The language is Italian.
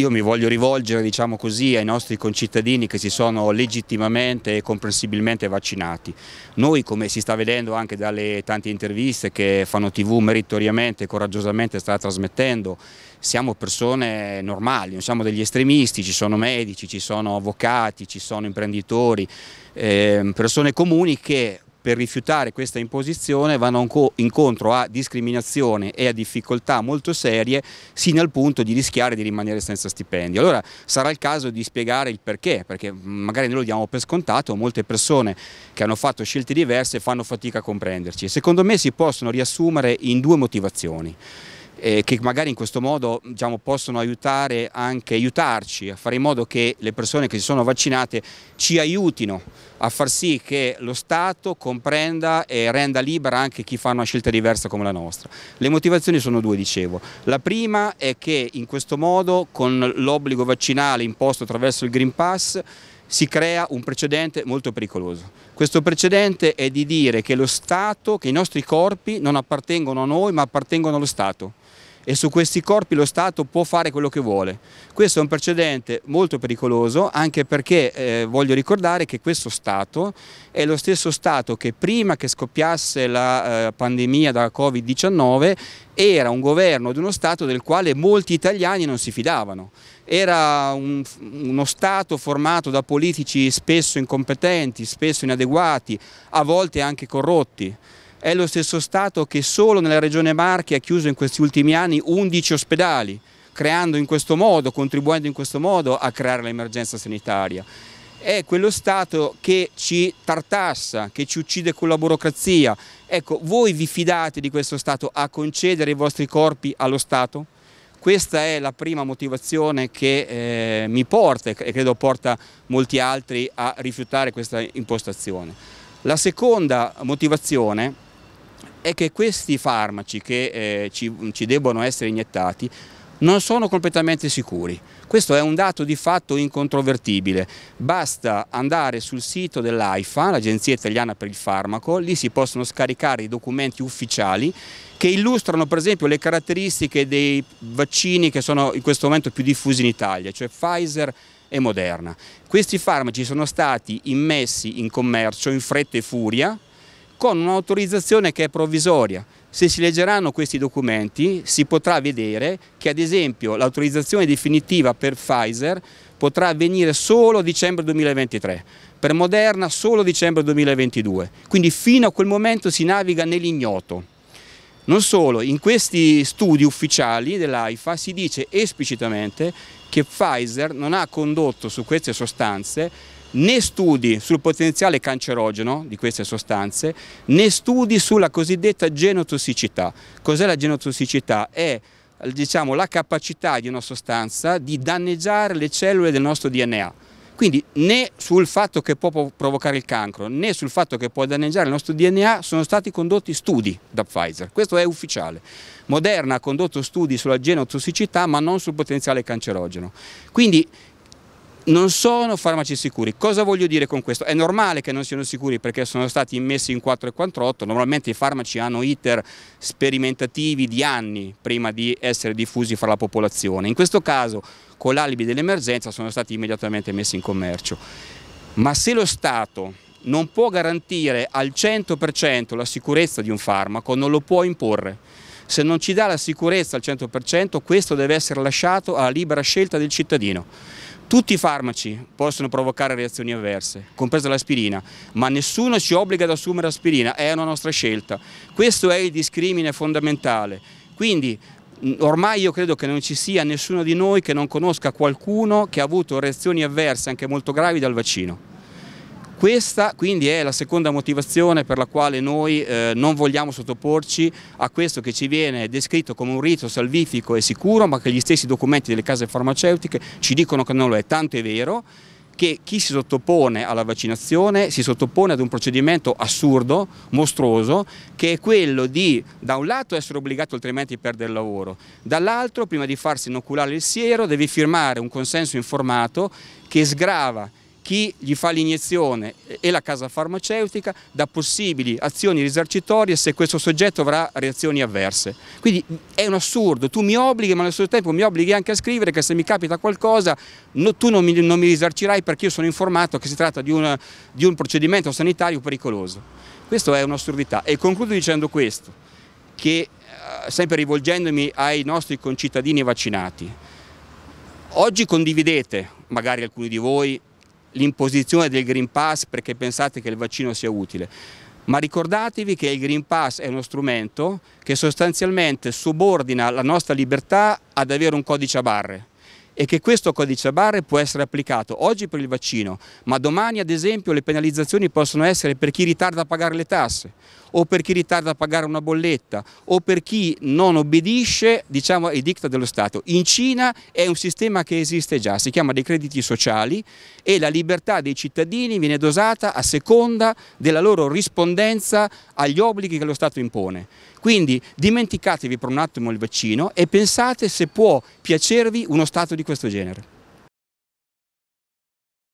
io mi voglio rivolgere diciamo così, ai nostri concittadini che si sono legittimamente e comprensibilmente vaccinati. Noi, come si sta vedendo anche dalle tante interviste che Fano TV meritoriamente e coraggiosamente sta trasmettendo, siamo persone normali, non siamo degli estremisti, ci sono medici, ci sono avvocati, ci sono imprenditori, eh, persone comuni che per rifiutare questa imposizione vanno incontro a discriminazione e a difficoltà molto serie sino al punto di rischiare di rimanere senza stipendio. Allora sarà il caso di spiegare il perché, perché magari noi lo diamo per scontato, molte persone che hanno fatto scelte diverse fanno fatica a comprenderci. Secondo me si possono riassumere in due motivazioni eh, che magari in questo modo diciamo, possono aiutare anche, aiutarci a fare in modo che le persone che si sono vaccinate ci aiutino a far sì che lo Stato comprenda e renda libera anche chi fa una scelta diversa come la nostra. Le motivazioni sono due, dicevo. La prima è che in questo modo, con l'obbligo vaccinale imposto attraverso il Green Pass, si crea un precedente molto pericoloso. Questo precedente è di dire che lo Stato, che i nostri corpi non appartengono a noi ma appartengono allo Stato e su questi corpi lo Stato può fare quello che vuole. Questo è un precedente molto pericoloso anche perché eh, voglio ricordare che questo Stato è lo stesso Stato che prima che scoppiasse la eh, pandemia da Covid-19 era un governo di uno Stato del quale molti italiani non si fidavano. Era un, uno Stato formato da politici spesso incompetenti, spesso inadeguati, a volte anche corrotti è lo stesso Stato che solo nella regione Marche ha chiuso in questi ultimi anni 11 ospedali, creando in questo modo, contribuendo in questo modo a creare l'emergenza sanitaria. È quello Stato che ci tartassa, che ci uccide con la burocrazia. Ecco, voi vi fidate di questo Stato a concedere i vostri corpi allo Stato? Questa è la prima motivazione che eh, mi porta e credo porta molti altri a rifiutare questa impostazione. La seconda motivazione è che questi farmaci che eh, ci, ci debbono essere iniettati non sono completamente sicuri. Questo è un dato di fatto incontrovertibile. Basta andare sul sito dell'AIFA, l'Agenzia Italiana per il Farmaco, lì si possono scaricare i documenti ufficiali che illustrano per esempio le caratteristiche dei vaccini che sono in questo momento più diffusi in Italia, cioè Pfizer e Moderna. Questi farmaci sono stati immessi in commercio in fretta e furia con un'autorizzazione che è provvisoria. Se si leggeranno questi documenti si potrà vedere che ad esempio l'autorizzazione definitiva per Pfizer potrà avvenire solo a dicembre 2023, per Moderna solo a dicembre 2022, quindi fino a quel momento si naviga nell'ignoto. Non solo, in questi studi ufficiali dell'AIFA si dice esplicitamente che Pfizer non ha condotto su queste sostanze né studi sul potenziale cancerogeno di queste sostanze né studi sulla cosiddetta genotossicità. Cos'è la genotossicità? È diciamo, la capacità di una sostanza di danneggiare le cellule del nostro DNA. Quindi né sul fatto che può provocare il cancro né sul fatto che può danneggiare il nostro DNA sono stati condotti studi da Pfizer, questo è ufficiale. Moderna ha condotto studi sulla genotossicità ma non sul potenziale cancerogeno. Quindi non sono farmaci sicuri. Cosa voglio dire con questo? È normale che non siano sicuri perché sono stati immessi in 4 e 48. normalmente i farmaci hanno iter sperimentativi di anni prima di essere diffusi fra la popolazione. In questo caso, con l'alibi dell'emergenza, sono stati immediatamente messi in commercio. Ma se lo Stato non può garantire al 100% la sicurezza di un farmaco, non lo può imporre. Se non ci dà la sicurezza al 100%, questo deve essere lasciato alla libera scelta del cittadino. Tutti i farmaci possono provocare reazioni avverse, compresa l'aspirina, ma nessuno ci obbliga ad assumere aspirina, è una nostra scelta. Questo è il discrimine fondamentale. Quindi ormai io credo che non ci sia nessuno di noi che non conosca qualcuno che ha avuto reazioni avverse anche molto gravi dal vaccino. Questa quindi è la seconda motivazione per la quale noi eh, non vogliamo sottoporci a questo che ci viene descritto come un rito salvifico e sicuro, ma che gli stessi documenti delle case farmaceutiche ci dicono che non lo è, tanto è vero che chi si sottopone alla vaccinazione si sottopone ad un procedimento assurdo, mostruoso, che è quello di da un lato essere obbligato altrimenti a perdere il lavoro, dall'altro prima di farsi inoculare il siero devi firmare un consenso informato che sgrava chi gli fa l'iniezione e la casa farmaceutica da possibili azioni risarcitorie se questo soggetto avrà reazioni avverse. Quindi è un assurdo, tu mi obblighi ma allo stesso tempo mi obblighi anche a scrivere che se mi capita qualcosa no, tu non mi, non mi, risarcirai perché io sono informato che si tratta di, una, di un procedimento sanitario pericoloso. Questo è un'assurdità e concludo dicendo questo, che eh, sempre rivolgendomi ai nostri concittadini vaccinati, oggi condividete, magari alcuni di voi l'imposizione del Green Pass perché pensate che il vaccino sia utile, ma ricordatevi che il Green Pass è uno strumento che sostanzialmente subordina la nostra libertà ad avere un codice a barre e che questo codice a barre può essere applicato oggi per il vaccino, ma domani ad esempio le penalizzazioni possono essere per chi ritarda a pagare le tasse o per chi ritarda a pagare una bolletta o per chi non obbedisce diciamo, ai dicta dello Stato. In Cina è un sistema che esiste già, si chiama dei crediti sociali e la libertà dei cittadini viene dosata a seconda della loro rispondenza agli obblighi che lo Stato impone. Quindi dimenticatevi per un attimo il vaccino e pensate se può piacervi uno stato di questo genere.